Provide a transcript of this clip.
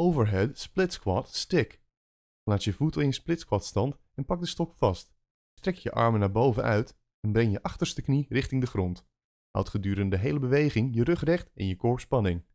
overhead split squat stick. Laat je voet in je split squat stand en pak de stok vast. Strek je armen naar boven uit en breng je achterste knie richting de grond. Houd gedurende de hele beweging je rug recht en je core spanning.